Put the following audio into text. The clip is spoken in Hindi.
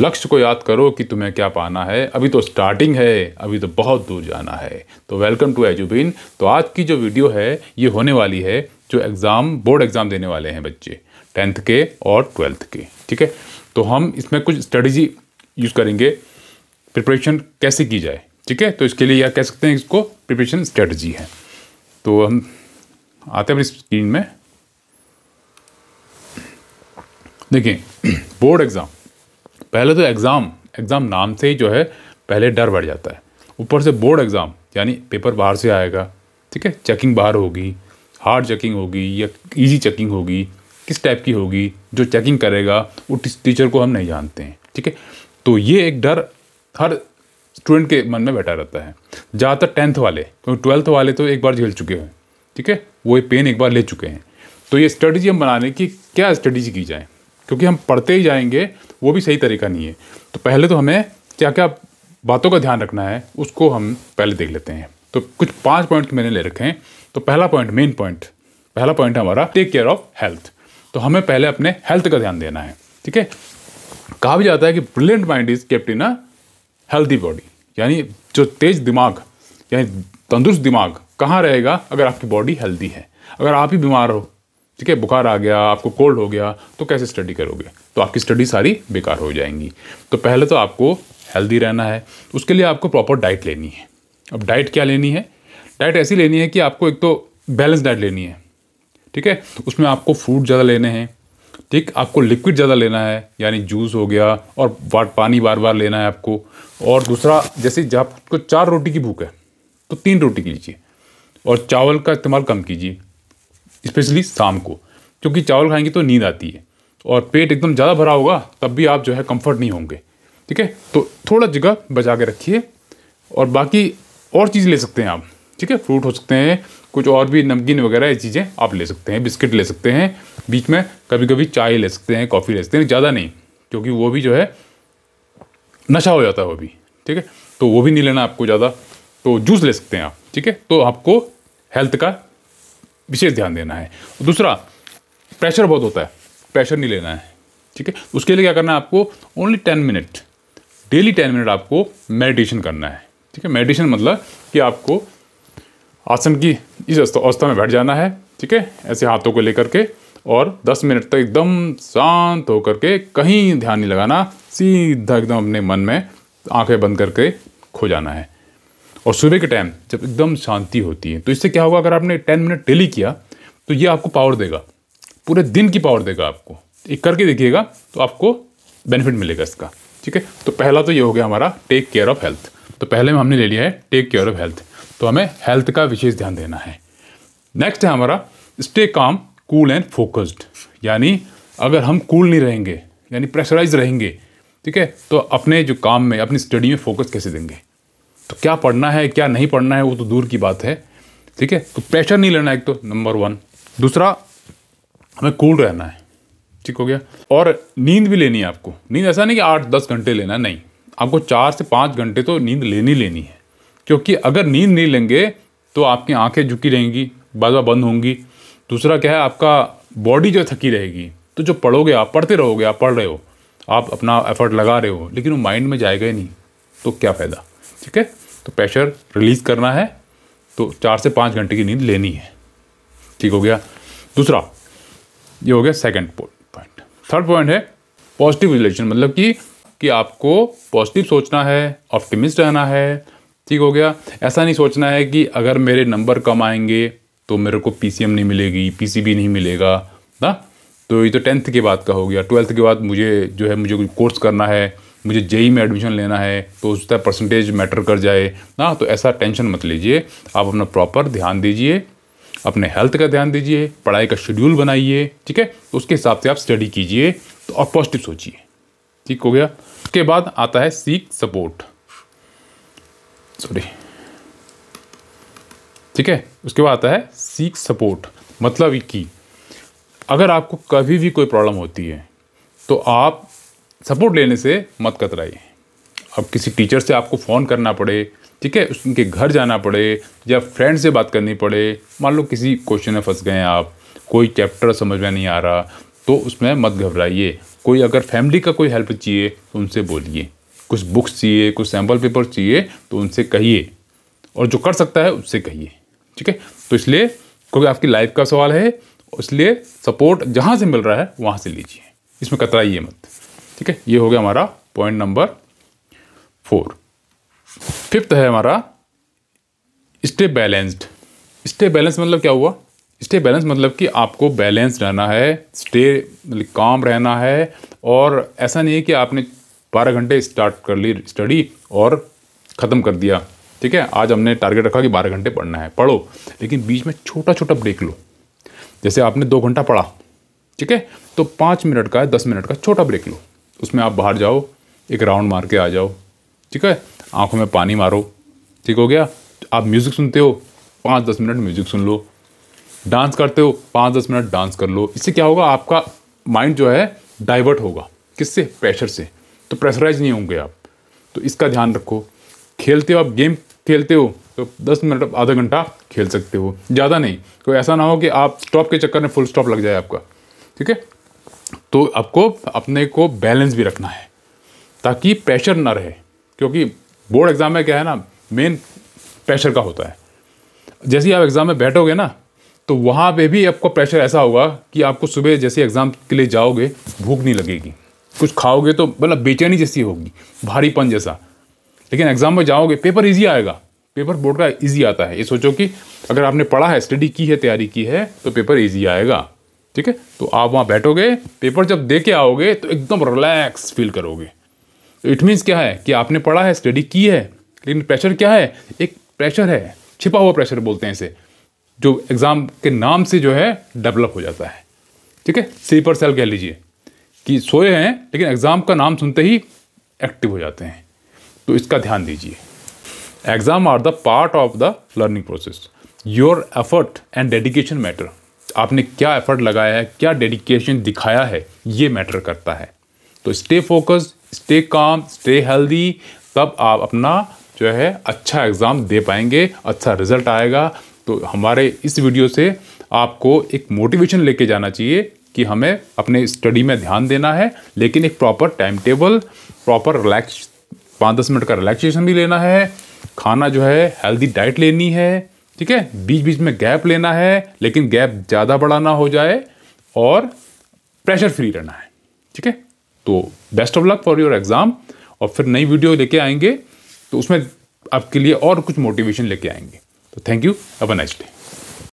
लक्ष्य को याद करो कि तुम्हें क्या पाना है अभी तो स्टार्टिंग है अभी तो बहुत दूर जाना है तो वेलकम टू एजुबिन तो आज की जो वीडियो है ये होने वाली है जो एग्ज़ाम बोर्ड एग्ज़ाम देने वाले हैं बच्चे टेंथ के और ट्वेल्थ के ठीक है तो हम इसमें कुछ स्ट्रेटजी यूज़ करेंगे प्रिपरेशन कैसे की जाए ठीक है तो इसके लिए यह कह सकते हैं इसको प्रिपरेशन स्ट्रेटजी है तो हम आते हैं स्क्रीन में देखिए बोर्ड एग्ज़ाम पहले तो एग्ज़ाम एग्ज़ाम नाम से ही जो है पहले डर बढ़ जाता है ऊपर से बोर्ड एग्ज़ाम यानी पेपर बाहर से आएगा ठीक है चेकिंग बाहर होगी हार्ड चेकिंग होगी या इजी चेकिंग होगी किस टाइप की होगी जो चेकिंग करेगा वो टीचर को हम नहीं जानते हैं ठीक है तो ये एक डर हर स्टूडेंट के मन में बैठा रहता है ज़्यादातर टेंथ वाले क्योंकि ट्वेल्थ वाले तो एक बार झेल चुके हैं ठीक है वो ये पेन एक बार ले चुके हैं तो ये स्ट्रेटजी हम बनाने की क्या स्ट्रेटजी की जाए क्योंकि हम पढ़ते ही जाएंगे वो भी सही तरीका नहीं है तो पहले तो हमें क्या क्या बातों का ध्यान रखना है उसको हम पहले देख लेते हैं तो कुछ पाँच पॉइंट मैंने ले रखे हैं तो पहला पॉइंट मेन पॉइंट पहला पॉइंट हमारा टेक केयर ऑफ हेल्थ तो हमें पहले अपने हेल्थ का ध्यान देना है ठीक है कहा भी जाता है कि brilliant mind is kept in a healthy body यानी जो तेज दिमाग यानी तंदुरुस्त दिमाग कहाँ रहेगा अगर आपकी बॉडी हेल्दी है अगर आप ही बीमार हो ठीक है बुखार आ गया आपको कोल्ड हो गया तो कैसे स्टडी करोगे तो आपकी स्टडी सारी बेकार हो जाएंगी तो पहले तो आपको हेल्दी रहना है उसके लिए आपको प्रॉपर डाइट लेनी है अब डाइट क्या लेनी है डाइट ऐसी लेनी है कि आपको एक तो बैलेंस डाइट लेनी है ठीक है उसमें आपको फ्रूट ज़्यादा लेने हैं ठीक आपको लिक्विड ज़्यादा लेना है यानी जूस हो गया और बार पानी बार बार लेना है आपको और दूसरा जैसे जब आपको चार रोटी की भूख है तो तीन रोटी लीजिए और चावल का इस्तेमाल कम कीजिए स्पेशली शाम को क्योंकि चावल खाएंगे तो नींद आती है और पेट एकदम ज़्यादा भरा होगा तब भी आप जो है कंफर्ट नहीं होंगे ठीक है तो थोड़ा जगह बचा के रखिए और बाकी और चीज़ ले सकते हैं आप ठीक है फ्रूट हो सकते हैं कुछ और भी नमकीन वगैरह ये चीज़ें आप ले सकते हैं बिस्किट ले सकते हैं बीच में कभी कभी चाय ले सकते हैं कॉफ़ी ले सकते हैं ज़्यादा नहीं क्योंकि वो भी जो है नशा हो जाता है वो भी ठीक है तो वो भी नहीं लेना आपको ज़्यादा तो जूस ले सकते हैं आप ठीक है तो आपको हेल्थ का विशेष ध्यान देना है दूसरा प्रेशर बहुत होता है प्रेशर नहीं लेना है ठीक है उसके लिए क्या करना है आपको only ten minute daily ten minute आपको मेडिटेशन करना है ठीक है मेडिटेशन मतलब कि आपको आसन की इस अवस्था में बैठ जाना है ठीक है ऐसे हाथों को लेकर के और 10 मिनट तक एकदम शांत होकर के कहीं ध्यान नहीं लगाना सीधा एकदम अपने मन में आंखें बंद करके खो जाना है और सुबह के टाइम जब एकदम शांति होती है तो इससे क्या होगा अगर आपने टेन मिनट डेली किया तो ये आपको पावर देगा पूरे दिन की पावर देगा आपको एक करके देखिएगा तो आपको बेनिफिट मिलेगा इसका ठीक है तो पहला तो ये हो गया हमारा टेक केयर ऑफ़ हेल्थ तो पहले में हमने ले लिया है टेक केयर ऑफ़ हेल्थ तो हमें हेल्थ का विशेष ध्यान देना है नेक्स्ट है हमारा stay calm cool and focused यानी अगर हम कूल नहीं रहेंगे यानी प्रेशराइज रहेंगे ठीक है तो अपने जो काम में अपनी स्टडी में फोकस कैसे देंगे तो क्या पढ़ना है क्या नहीं पढ़ना है वो तो दूर की बात है ठीक है तो प्रेशर नहीं लेना एक तो नंबर वन दूसरा हमें कूल रहना है ठीक हो गया और नींद भी लेनी है आपको नींद ऐसा नहीं कि आठ दस घंटे लेना नहीं आपको चार से पाँच घंटे तो नींद लेनी लेनी है क्योंकि अगर नींद नहीं लेंगे तो आपकी आंखें झुकी रहेंगी बाजा बंद होंगी दूसरा क्या है आपका बॉडी जो थकी रहेगी तो जो पढ़ोगे आप पढ़ते रहोगे आप पढ़ रहे हो आप अपना एफर्ट लगा रहे हो लेकिन वो माइंड में जाएगा ही नहीं तो क्या फ़ायदा ठीक है तो प्रेशर रिलीज़ करना है तो चार से पाँच घंटे की नींद लेनी है ठीक हो गया दूसरा ये हो गया सेकंड पॉइंट थर्ड पॉइंट है पॉजिटिव रिलेशन मतलब कि कि आपको पॉजिटिव सोचना है ऑप्टिमिस्ट रहना है ठीक हो गया ऐसा नहीं सोचना है कि अगर मेरे नंबर कम आएंगे तो मेरे को पीसीएम नहीं मिलेगी पीसीबी नहीं मिलेगा ना तो ये तो टेंथ के बाद का हो गया ट्वेल्थ के बाद मुझे जो है मुझे कोई कोर्स करना है मुझे जेई में एडमिशन लेना है तो तरह परसेंटेज मैटर कर जाए ना तो ऐसा टेंशन मत लीजिए आप अपना प्रॉपर ध्यान दीजिए अपने हेल्थ का ध्यान दीजिए पढ़ाई का शेड्यूल बनाइए ठीक है तो उसके हिसाब से आप स्टडी कीजिए तो और पॉजिटिव सोचिए ठीक हो गया उसके बाद आता है सीख सपोर्ट सॉरी ठीक है उसके बाद आता है सीख सपोर्ट मतलब कि अगर आपको कभी भी कोई प्रॉब्लम होती है तो आप सपोर्ट लेने से मत कतराइए अब किसी टीचर से आपको फ़ोन करना पड़े ठीक है उनके घर जाना पड़े या फ्रेंड से बात करनी पड़े मान लो किसी क्वेश्चन में फंस गए हैं आप कोई चैप्टर समझ में नहीं आ रहा तो उसमें मत घबराइए कोई अगर फैमिली का कोई हेल्प चाहिए तो उनसे बोलिए कुछ बुक्स चाहिए कुछ सैम्पल पेपर चाहिए तो उनसे कहिए और जो कर सकता है उससे कहिए ठीक है तो इसलिए क्योंकि आपकी लाइफ का सवाल है इसलिए सपोर्ट जहाँ से मिल रहा है वहाँ से लीजिए इसमें कतराइए मत ठीक है ये हो गया हमारा पॉइंट नंबर फोर फिफ्थ है हमारा स्टे बैलेंस्ड स्टे बैलेंस मतलब क्या हुआ स्टे बैलेंस मतलब कि आपको बैलेंस रहना है स्टे मतलब काम रहना है और ऐसा नहीं है कि आपने बारह घंटे स्टार्ट कर ली स्टडी और ख़त्म कर दिया ठीक है आज हमने टारगेट रखा कि बारह घंटे पढ़ना है पढ़ो लेकिन बीच में छोटा छोटा ब्रेक लो जैसे आपने दो घंटा पढ़ा ठीक है तो पाँच मिनट का दस मिनट का छोटा ब्रेक लो उसमें आप बाहर जाओ एक राउंड मार के आ जाओ ठीक है आंखों में पानी मारो ठीक हो गया आप म्यूज़िक सुनते हो पाँच दस मिनट म्यूज़िक सुन लो डांस करते हो पाँच दस मिनट डांस कर लो इससे क्या होगा आपका माइंड जो है डाइवर्ट होगा किससे प्रेशर से तो प्रेशराइज नहीं होंगे आप तो इसका ध्यान रखो खेलते हो आप गेम खेलते हो तो दस मिनट आधा घंटा खेल सकते हो ज़्यादा नहीं कोई ऐसा ना हो कि आप स्टॉप के चक्कर में फुल स्टॉप लग जाए आपका ठीक है तो आपको अपने को बैलेंस भी रखना है ताकि प्रेशर ना रहे क्योंकि बोर्ड एग्ज़ाम में क्या है ना मेन प्रेशर का होता है जैसे ही आप एग्ज़ाम में बैठोगे ना तो वहाँ पे भी आपको प्रेशर ऐसा होगा कि आपको सुबह जैसे एग्ज़ाम के लिए जाओगे भूख नहीं लगेगी कुछ खाओगे तो मतलब बेचैनी जैसी होगी भारीपन जैसा लेकिन एग्ज़ाम में जाओगे पेपर ईजी आएगा पेपर बोर्ड का ईजी आता है ये सोचो कि अगर आपने पढ़ा है स्टडी की है तैयारी की है तो पेपर ईजी आएगा ठीक है तो आप वहाँ बैठोगे पेपर जब दे के आओगे तो एकदम रिलैक्स फील करोगे तो इट मीन्स क्या है कि आपने पढ़ा है स्टडी की है लेकिन प्रेशर क्या है एक प्रेशर है छिपा हुआ प्रेशर बोलते हैं इसे जो एग्ज़ाम के नाम से जो है डेवलप हो जाता है ठीक है स्लीपर सेल कह लीजिए कि सोए हैं लेकिन एग्ज़ाम का नाम सुनते ही एक्टिव हो जाते हैं तो इसका ध्यान दीजिए exam are the part of the learning process your effort and dedication matter आपने क्या एफर्ट लगाया है क्या डेडिकेशन दिखाया है ये मैटर करता है तो stay focus stay calm stay healthy तब आप अपना जो है अच्छा एग्ज़ाम दे पाएंगे अच्छा रिजल्ट आएगा तो हमारे इस वीडियो से आपको एक मोटिवेशन लेके जाना चाहिए कि हमें अपने स्टडी में ध्यान देना है लेकिन एक proper time table proper relax पाँच दस मिनट का रिलैक्सेशन भी लेना है खाना जो है हेल्दी डाइट लेनी है ठीक है बीच बीच में गैप लेना है लेकिन गैप ज़्यादा बड़ा ना हो जाए और प्रेशर फ्री रहना है ठीक है तो best of luck for your exam और फिर नई वीडियो लेके आएंगे तो उसमें आपके लिए और कुछ मोटिवेशन लेके आएंगे तो थैंक यू अब नेक्स्ट डे